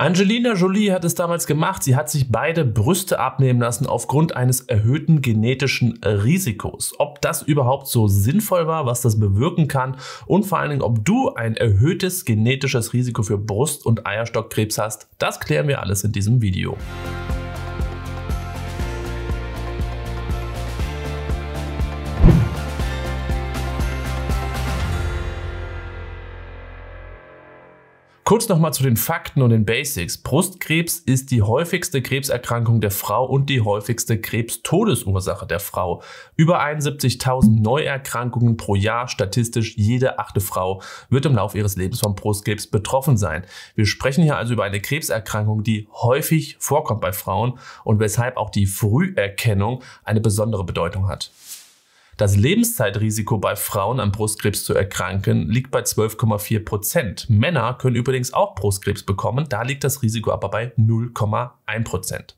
Angelina Jolie hat es damals gemacht. Sie hat sich beide Brüste abnehmen lassen aufgrund eines erhöhten genetischen Risikos. Ob das überhaupt so sinnvoll war, was das bewirken kann und vor allen Dingen, ob du ein erhöhtes genetisches Risiko für Brust- und Eierstockkrebs hast, das klären wir alles in diesem Video. Kurz nochmal zu den Fakten und den Basics. Brustkrebs ist die häufigste Krebserkrankung der Frau und die häufigste Krebstodesursache der Frau. Über 71.000 Neuerkrankungen pro Jahr, statistisch jede achte Frau wird im Laufe ihres Lebens vom Brustkrebs betroffen sein. Wir sprechen hier also über eine Krebserkrankung, die häufig vorkommt bei Frauen und weshalb auch die Früherkennung eine besondere Bedeutung hat. Das Lebenszeitrisiko bei Frauen an Brustkrebs zu erkranken liegt bei 12,4 Prozent. Männer können übrigens auch Brustkrebs bekommen, da liegt das Risiko aber bei 0,1 Prozent.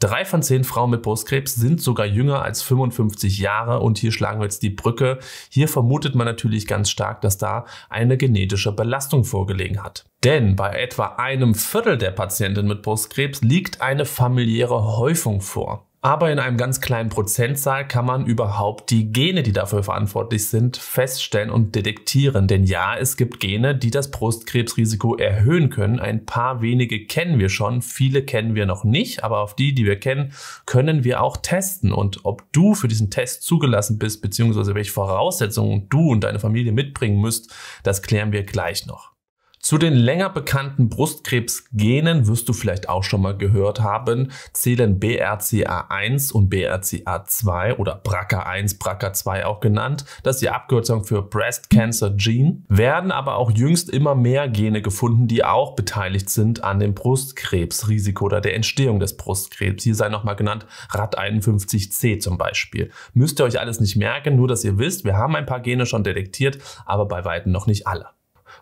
Drei von zehn Frauen mit Brustkrebs sind sogar jünger als 55 Jahre und hier schlagen wir jetzt die Brücke. Hier vermutet man natürlich ganz stark, dass da eine genetische Belastung vorgelegen hat. Denn bei etwa einem Viertel der Patienten mit Brustkrebs liegt eine familiäre Häufung vor. Aber in einem ganz kleinen Prozentzahl kann man überhaupt die Gene, die dafür verantwortlich sind, feststellen und detektieren. Denn ja, es gibt Gene, die das Brustkrebsrisiko erhöhen können. Ein paar wenige kennen wir schon, viele kennen wir noch nicht, aber auf die, die wir kennen, können wir auch testen. Und ob du für diesen Test zugelassen bist, beziehungsweise welche Voraussetzungen du und deine Familie mitbringen müsst, das klären wir gleich noch. Zu den länger bekannten Brustkrebsgenen wirst du vielleicht auch schon mal gehört haben, zählen BRCA1 und BRCA2 oder BRCA1, BRCA2 auch genannt, das ist die Abkürzung für Breast Cancer Gene, werden aber auch jüngst immer mehr Gene gefunden, die auch beteiligt sind an dem Brustkrebsrisiko oder der Entstehung des Brustkrebs. Hier sei nochmal genannt RAD51C zum Beispiel. Müsst ihr euch alles nicht merken, nur dass ihr wisst, wir haben ein paar Gene schon detektiert, aber bei weitem noch nicht alle.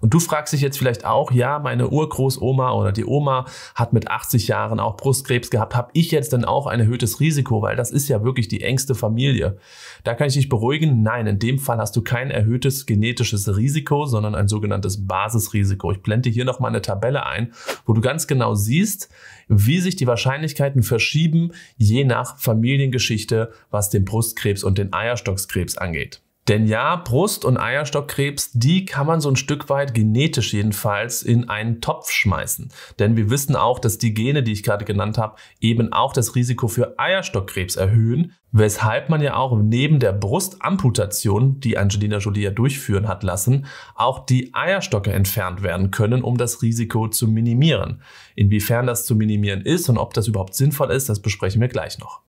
Und du fragst dich jetzt vielleicht auch, ja, meine Urgroßoma oder die Oma hat mit 80 Jahren auch Brustkrebs gehabt. Habe ich jetzt denn auch ein erhöhtes Risiko? Weil das ist ja wirklich die engste Familie. Da kann ich dich beruhigen. Nein, in dem Fall hast du kein erhöhtes genetisches Risiko, sondern ein sogenanntes Basisrisiko. Ich blende hier nochmal eine Tabelle ein, wo du ganz genau siehst, wie sich die Wahrscheinlichkeiten verschieben, je nach Familiengeschichte, was den Brustkrebs und den Eierstockskrebs angeht. Denn ja, Brust- und Eierstockkrebs, die kann man so ein Stück weit genetisch jedenfalls in einen Topf schmeißen. Denn wir wissen auch, dass die Gene, die ich gerade genannt habe, eben auch das Risiko für Eierstockkrebs erhöhen, weshalb man ja auch neben der Brustamputation, die Angelina Jolie ja durchführen hat lassen, auch die Eierstocke entfernt werden können, um das Risiko zu minimieren. Inwiefern das zu minimieren ist und ob das überhaupt sinnvoll ist, das besprechen wir gleich noch.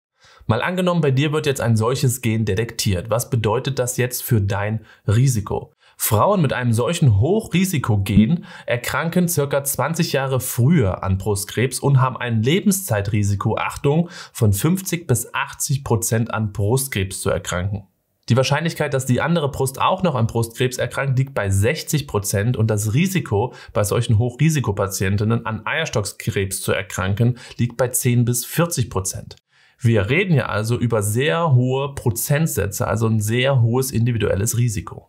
Mal angenommen, bei dir wird jetzt ein solches Gen detektiert. Was bedeutet das jetzt für dein Risiko? Frauen mit einem solchen Hochrisikogen erkranken circa 20 Jahre früher an Brustkrebs und haben ein Lebenszeitrisiko, Achtung, von 50 bis 80 Prozent an Brustkrebs zu erkranken. Die Wahrscheinlichkeit, dass die andere Brust auch noch an Brustkrebs erkrankt, liegt bei 60 Prozent und das Risiko, bei solchen Hochrisikopatientinnen an Eierstockskrebs zu erkranken, liegt bei 10 bis 40 Prozent. Wir reden ja also über sehr hohe Prozentsätze, also ein sehr hohes individuelles Risiko.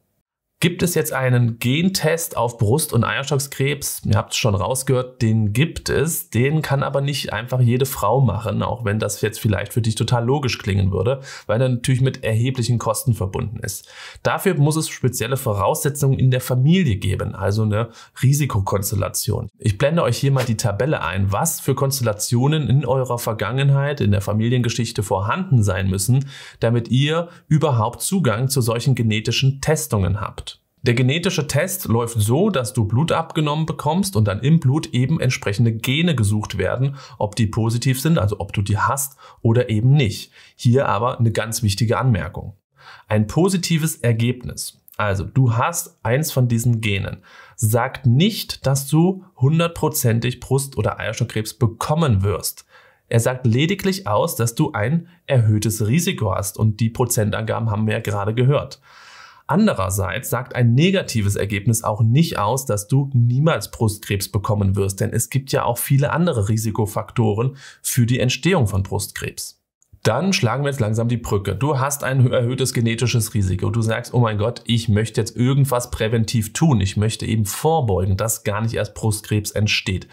Gibt es jetzt einen Gentest auf Brust- und Eierstockskrebs? Ihr habt es schon rausgehört, den gibt es. Den kann aber nicht einfach jede Frau machen, auch wenn das jetzt vielleicht für dich total logisch klingen würde, weil er natürlich mit erheblichen Kosten verbunden ist. Dafür muss es spezielle Voraussetzungen in der Familie geben, also eine Risikokonstellation. Ich blende euch hier mal die Tabelle ein, was für Konstellationen in eurer Vergangenheit, in der Familiengeschichte vorhanden sein müssen, damit ihr überhaupt Zugang zu solchen genetischen Testungen habt. Der genetische Test läuft so, dass du Blut abgenommen bekommst und dann im Blut eben entsprechende Gene gesucht werden, ob die positiv sind, also ob du die hast oder eben nicht. Hier aber eine ganz wichtige Anmerkung. Ein positives Ergebnis, also du hast eins von diesen Genen, sagt nicht, dass du hundertprozentig Brust- oder Eierstockkrebs bekommen wirst. Er sagt lediglich aus, dass du ein erhöhtes Risiko hast und die Prozentangaben haben wir ja gerade gehört. Andererseits sagt ein negatives Ergebnis auch nicht aus, dass du niemals Brustkrebs bekommen wirst, denn es gibt ja auch viele andere Risikofaktoren für die Entstehung von Brustkrebs. Dann schlagen wir jetzt langsam die Brücke. Du hast ein erhöhtes genetisches Risiko. Du sagst, oh mein Gott, ich möchte jetzt irgendwas präventiv tun. Ich möchte eben vorbeugen, dass gar nicht erst Brustkrebs entsteht.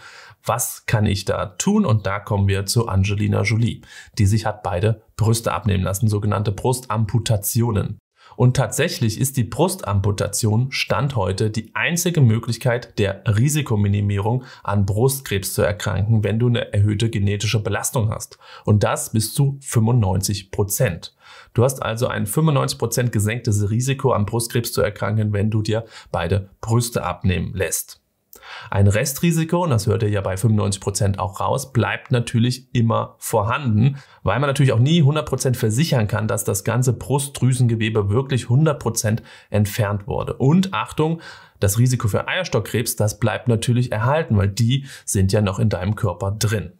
Was kann ich da tun? Und da kommen wir zu Angelina Jolie, die sich hat beide Brüste abnehmen lassen, sogenannte Brustamputationen. Und tatsächlich ist die Brustamputation Stand heute die einzige Möglichkeit der Risikominimierung an Brustkrebs zu erkranken, wenn du eine erhöhte genetische Belastung hast. Und das bis zu 95 Prozent. Du hast also ein 95% Prozent gesenktes Risiko, an Brustkrebs zu erkranken, wenn du dir beide Brüste abnehmen lässt. Ein Restrisiko, und das hört ihr ja bei 95% Prozent auch raus, bleibt natürlich immer vorhanden, weil man natürlich auch nie 100% Prozent versichern kann, dass das ganze Brustdrüsengewebe wirklich 100% Prozent entfernt wurde. Und Achtung, das Risiko für Eierstockkrebs, das bleibt natürlich erhalten, weil die sind ja noch in deinem Körper drin.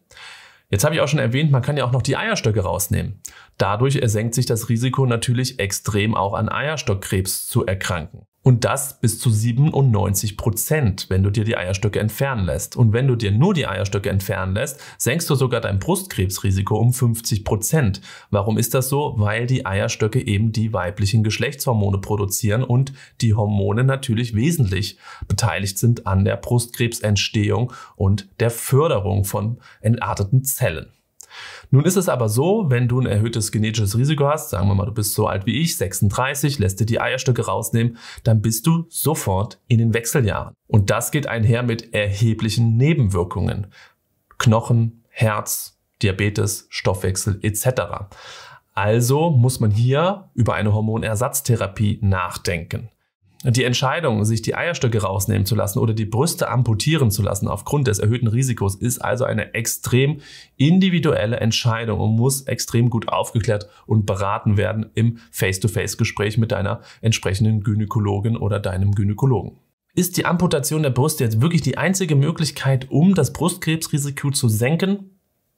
Jetzt habe ich auch schon erwähnt, man kann ja auch noch die Eierstöcke rausnehmen. Dadurch ersenkt sich das Risiko natürlich extrem auch an Eierstockkrebs zu erkranken. Und das bis zu 97 Prozent, wenn du dir die Eierstöcke entfernen lässt. Und wenn du dir nur die Eierstöcke entfernen lässt, senkst du sogar dein Brustkrebsrisiko um 50 Prozent. Warum ist das so? Weil die Eierstöcke eben die weiblichen Geschlechtshormone produzieren und die Hormone natürlich wesentlich beteiligt sind an der Brustkrebsentstehung und der Förderung von entarteten Zellen. Nun ist es aber so, wenn du ein erhöhtes genetisches Risiko hast, sagen wir mal, du bist so alt wie ich, 36, lässt dir die Eierstöcke rausnehmen, dann bist du sofort in den Wechseljahren. Und das geht einher mit erheblichen Nebenwirkungen. Knochen, Herz, Diabetes, Stoffwechsel etc. Also muss man hier über eine Hormonersatztherapie nachdenken die Entscheidung, sich die Eierstöcke rausnehmen zu lassen oder die Brüste amputieren zu lassen aufgrund des erhöhten Risikos, ist also eine extrem individuelle Entscheidung und muss extrem gut aufgeklärt und beraten werden im Face-to-Face-Gespräch mit deiner entsprechenden Gynäkologin oder deinem Gynäkologen. Ist die Amputation der Brust jetzt wirklich die einzige Möglichkeit, um das Brustkrebsrisiko zu senken?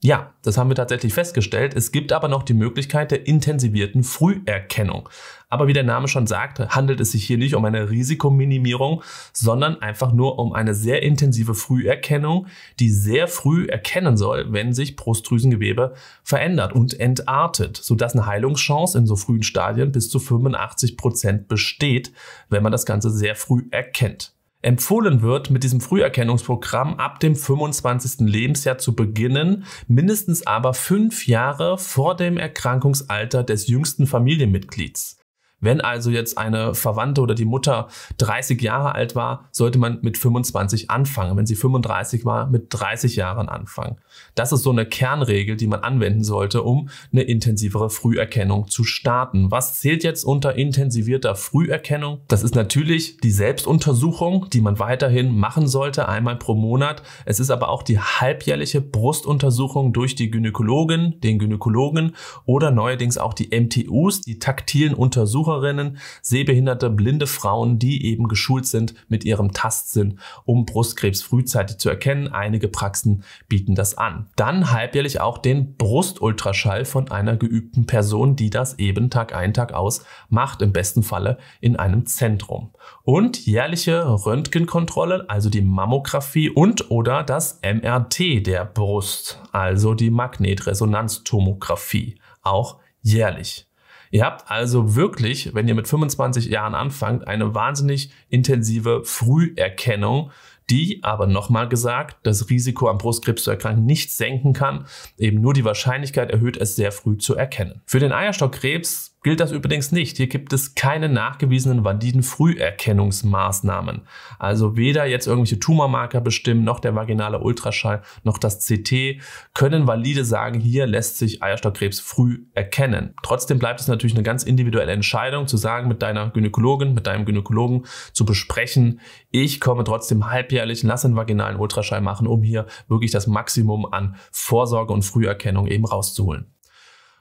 Ja, das haben wir tatsächlich festgestellt. Es gibt aber noch die Möglichkeit der intensivierten Früherkennung. Aber wie der Name schon sagt, handelt es sich hier nicht um eine Risikominimierung, sondern einfach nur um eine sehr intensive Früherkennung, die sehr früh erkennen soll, wenn sich Brustdrüsengewebe verändert und entartet, sodass eine Heilungschance in so frühen Stadien bis zu 85 Prozent besteht, wenn man das Ganze sehr früh erkennt. Empfohlen wird, mit diesem Früherkennungsprogramm ab dem 25. Lebensjahr zu beginnen, mindestens aber fünf Jahre vor dem Erkrankungsalter des jüngsten Familienmitglieds. Wenn also jetzt eine Verwandte oder die Mutter 30 Jahre alt war, sollte man mit 25 anfangen. Wenn sie 35 war, mit 30 Jahren anfangen. Das ist so eine Kernregel, die man anwenden sollte, um eine intensivere Früherkennung zu starten. Was zählt jetzt unter intensivierter Früherkennung? Das ist natürlich die Selbstuntersuchung, die man weiterhin machen sollte, einmal pro Monat. Es ist aber auch die halbjährliche Brustuntersuchung durch die Gynäkologin, den Gynäkologen oder neuerdings auch die MTUs, die taktilen Untersucher Versucherinnen, sehbehinderte, blinde Frauen, die eben geschult sind mit ihrem Tastsinn, um Brustkrebs frühzeitig zu erkennen. Einige Praxen bieten das an. Dann halbjährlich auch den Brustultraschall von einer geübten Person, die das eben Tag ein, Tag aus macht, im besten Falle in einem Zentrum. Und jährliche Röntgenkontrolle, also die Mammographie und oder das MRT der Brust, also die Magnetresonanztomographie, auch jährlich. Ihr habt also wirklich, wenn ihr mit 25 Jahren anfangt, eine wahnsinnig intensive Früherkennung, die aber nochmal gesagt, das Risiko am Brustkrebs zu erkranken nicht senken kann, eben nur die Wahrscheinlichkeit erhöht, es sehr früh zu erkennen. Für den Eierstockkrebs gilt das übrigens nicht. Hier gibt es keine nachgewiesenen validen Früherkennungsmaßnahmen. Also weder jetzt irgendwelche Tumormarker bestimmen, noch der vaginale Ultraschall, noch das CT können valide sagen, hier lässt sich Eierstockkrebs früh erkennen. Trotzdem bleibt es natürlich eine ganz individuelle Entscheidung zu sagen, mit deiner Gynäkologin, mit deinem Gynäkologen zu besprechen, ich komme trotzdem halbjährlich, lass einen vaginalen Ultraschall machen, um hier wirklich das Maximum an Vorsorge und Früherkennung eben rauszuholen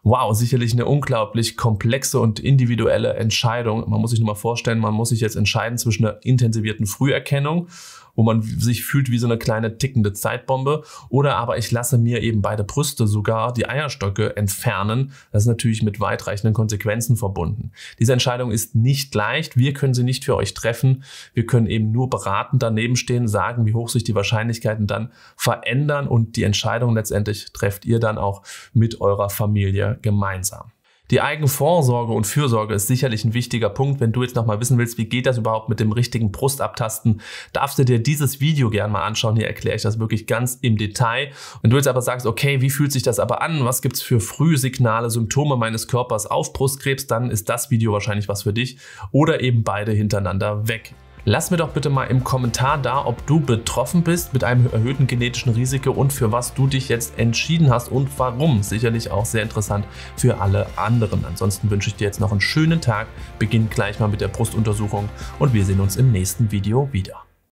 wow, sicherlich eine unglaublich komplexe und individuelle Entscheidung. Man muss sich nur mal vorstellen, man muss sich jetzt entscheiden zwischen einer intensivierten Früherkennung wo man sich fühlt wie so eine kleine tickende Zeitbombe. Oder aber ich lasse mir eben beide Brüste, sogar die Eierstöcke entfernen. Das ist natürlich mit weitreichenden Konsequenzen verbunden. Diese Entscheidung ist nicht leicht. Wir können sie nicht für euch treffen. Wir können eben nur beratend daneben stehen, sagen, wie hoch sich die Wahrscheinlichkeiten dann verändern und die Entscheidung letztendlich trefft ihr dann auch mit eurer Familie gemeinsam. Die Eigenvorsorge und Fürsorge ist sicherlich ein wichtiger Punkt. Wenn du jetzt nochmal wissen willst, wie geht das überhaupt mit dem richtigen Brustabtasten, darfst du dir dieses Video gerne mal anschauen. Hier erkläre ich das wirklich ganz im Detail. Wenn du jetzt aber sagst, okay, wie fühlt sich das aber an? Was gibt es für Frühsignale, Symptome meines Körpers auf Brustkrebs? Dann ist das Video wahrscheinlich was für dich. Oder eben beide hintereinander weg. Lass mir doch bitte mal im Kommentar da, ob du betroffen bist mit einem erhöhten genetischen Risiko und für was du dich jetzt entschieden hast und warum. Sicherlich auch sehr interessant für alle anderen. Ansonsten wünsche ich dir jetzt noch einen schönen Tag, beginn gleich mal mit der Brustuntersuchung und wir sehen uns im nächsten Video wieder.